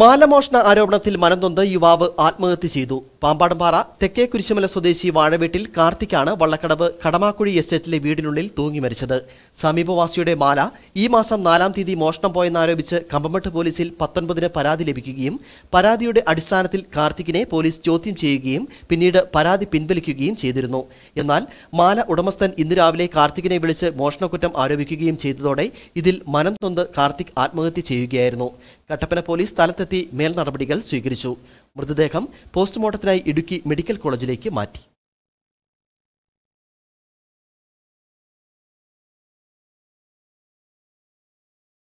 മാലമോഷണ ആരോപണത്തിൽ മനംതൊന്ത് യുവാവ് ആത്മഹത്യ ചെയ്തു പാമ്പാടംപാറ തെക്കേ കുരിശുമല സ്വദേശി വാഴവീട്ടിൽ കാർത്തിക്കാണ് വള്ളക്കടവ് കടമാക്കുഴി എസ്റ്റേറ്റിലെ വീടിനുള്ളിൽ തൂങ്ങി മരിച്ചത് സമീപവാസിയുടെ മാല ഈ മാസം നാലാം തീയതി മോഷണം പോയെന്നാരോപിച്ച് കമ്പമട്ട് പോലീസിൽ പത്തൊൻപതിന് പരാതി ലഭിക്കുകയും പരാതിയുടെ അടിസ്ഥാനത്തിൽ കാർത്തിക്കിനെ പോലീസ് ചോദ്യം ചെയ്യുകയും പിന്നീട് പരാതി പിൻവലിക്കുകയും ചെയ്തിരുന്നു എന്നാൽ മാല ഉടമസ്ഥൻ ഇന്ന് രാവിലെ കാർത്തിക്കിനെ വിളിച്ച് മോഷണക്കുറ്റം ആരോപിക്കുകയും ചെയ്തതോടെ ഇതിൽ മനംതൊന്ത് കാർത്തിക് ആത്മഹത്യ ചെയ്യുകയായിരുന്നു കട്ടപ്പന പോലീസ് സ്ഥലത്ത് കണ്ടെത്തി മേൽനടപടികൾ സ്വീകരിച്ചു മൃതദേഹം പോസ്റ്റ്മോർട്ടത്തിനായി ഇടുക്കി മെഡിക്കൽ കോളേജിലേക്ക് മാറ്റി